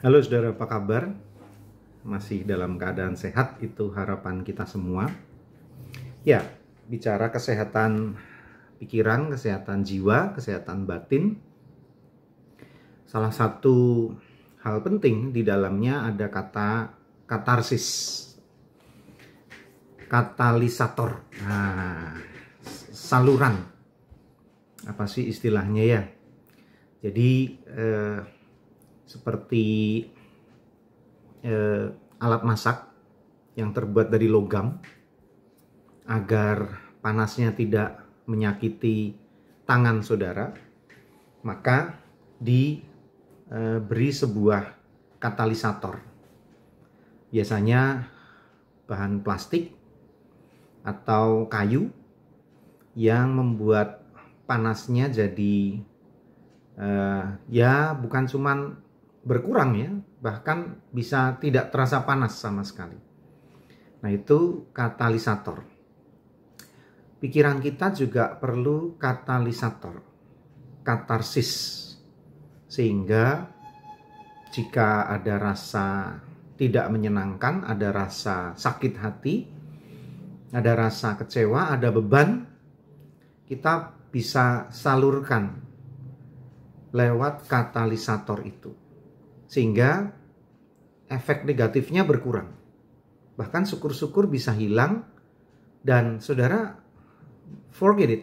Halo saudara, apa kabar? Masih dalam keadaan sehat, itu harapan kita semua. Ya, bicara kesehatan pikiran, kesehatan jiwa, kesehatan batin. Salah satu hal penting di dalamnya ada kata katarsis. Katalisator. Nah, saluran. Apa sih istilahnya ya? Jadi eh, seperti eh, alat masak yang terbuat dari logam agar panasnya tidak menyakiti tangan saudara, maka diberi eh, sebuah katalisator. Biasanya bahan plastik atau kayu yang membuat panasnya jadi eh, ya bukan cuman berkurang ya, bahkan bisa tidak terasa panas sama sekali. Nah, itu katalisator. Pikiran kita juga perlu katalisator, katarsis. Sehingga jika ada rasa tidak menyenangkan, ada rasa sakit hati, ada rasa kecewa, ada beban, kita bisa salurkan lewat katalisator itu sehingga efek negatifnya berkurang. Bahkan syukur-syukur bisa hilang dan saudara forget it,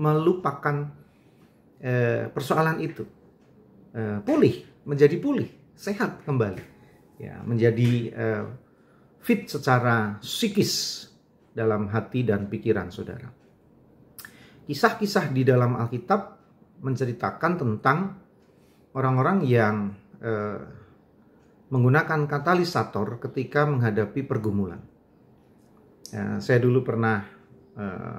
melupakan eh, persoalan itu. Eh, pulih, menjadi pulih, sehat kembali. Ya, menjadi eh, fit secara psikis dalam hati dan pikiran saudara. Kisah-kisah di dalam Alkitab menceritakan tentang orang-orang yang Eh, menggunakan katalisator ketika menghadapi pergumulan. Ya, saya dulu pernah eh,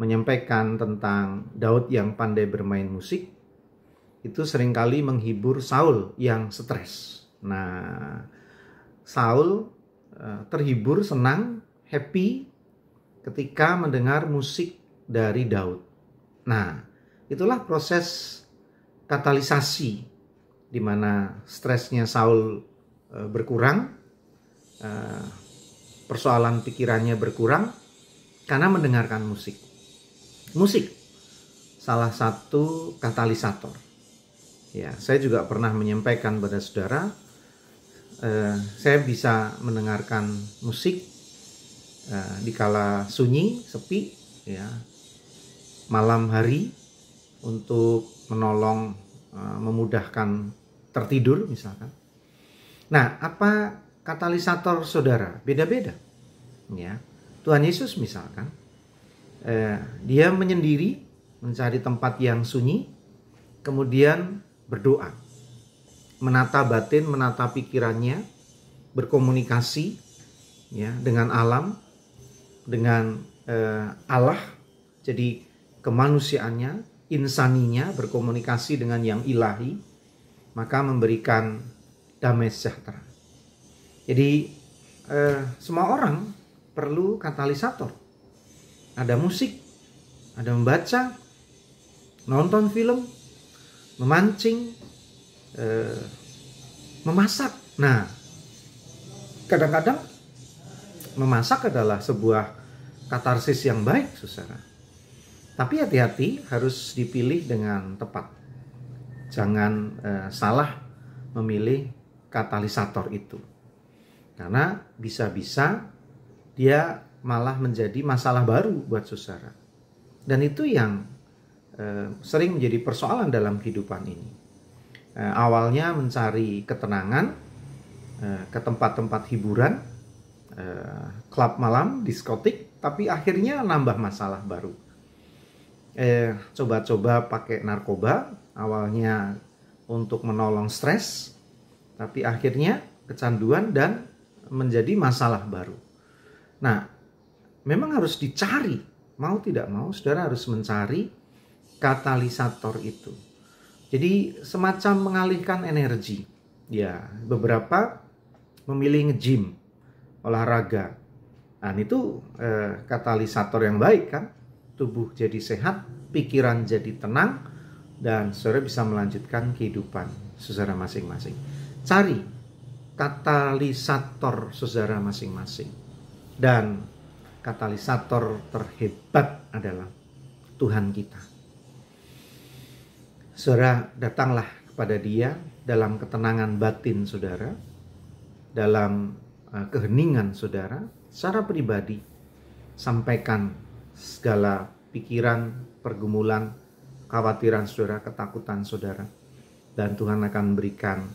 menyampaikan tentang Daud yang pandai bermain musik itu seringkali menghibur Saul yang stres. Nah, Saul eh, terhibur, senang, happy ketika mendengar musik dari Daud. Nah, itulah proses katalisasi di mana stresnya Saul e, berkurang, e, persoalan pikirannya berkurang karena mendengarkan musik. Musik salah satu katalisator. Ya, saya juga pernah menyampaikan pada saudara, e, saya bisa mendengarkan musik eh, kala sunyi, sepi, ya, malam hari untuk menolong memudahkan tertidur misalkan. Nah, apa katalisator saudara? Beda-beda. Ya. Tuhan Yesus misalkan eh, dia menyendiri mencari tempat yang sunyi, kemudian berdoa. Menata batin, menata pikirannya, berkomunikasi ya dengan alam, dengan eh, Allah. Jadi kemanusiaannya, insaninya berkomunikasi dengan yang ilahi maka memberikan damai sejahtera. Jadi eh, semua orang perlu katalisator. Ada musik, ada membaca, nonton film, memancing, eh, memasak. Nah, kadang-kadang memasak adalah sebuah katarsis yang baik, saudara. Tapi hati-hati harus dipilih dengan tepat jangan eh, salah memilih katalisator itu. Karena bisa-bisa dia malah menjadi masalah baru buat saudara. Dan itu yang eh, sering menjadi persoalan dalam kehidupan ini. Eh, awalnya mencari ketenangan eh, ke tempat-tempat hiburan, eh, klub malam, diskotik, tapi akhirnya nambah masalah baru. eh, coba -coba pakai narkoba, Awalnya untuk menolong stres, tapi akhirnya kecanduan dan menjadi masalah baru. Nah, memang harus dicari, mau tidak mau, saudara harus mencari katalisator itu. Jadi semacam mengalihkan energi. Ya, beberapa memilih nge-gym, olahraga. Nah, itu eh, katalisator yang baik kan? Tubuh jadi sehat, pikiran jadi tenang, dan saudara bisa melanjutkan kehidupan saudara masing-masing. Cari katalisator saudara masing-masing. Dan katalisator terhebat adalah Tuhan kita. Saudara datanglah kepada dia dalam ketenangan batin saudara, dalam eh, keheningan saudara, secara pribadi sampaikan segala pikiran, pergumulan, kekhawatiran saudara, ketakutan saudara. Dan Tuhan akan berikan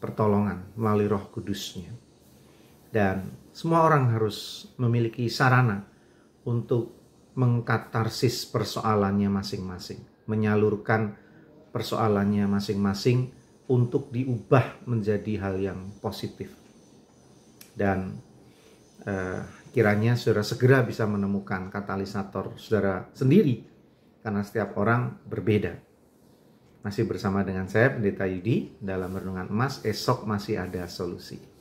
pertolongan melalui roh kudusnya. Dan semua orang harus memiliki sarana untuk mengkatarsis persoalannya masing-masing. Menyalurkan persoalannya masing-masing untuk diubah menjadi hal yang positif. Dan eh, kiranya saudara segera bisa menemukan katalisator saudara sendiri karena setiap orang berbeda. Masih bersama dengan saya Pendeta Yudi dalam Renungan Emas, esok masih ada solusi.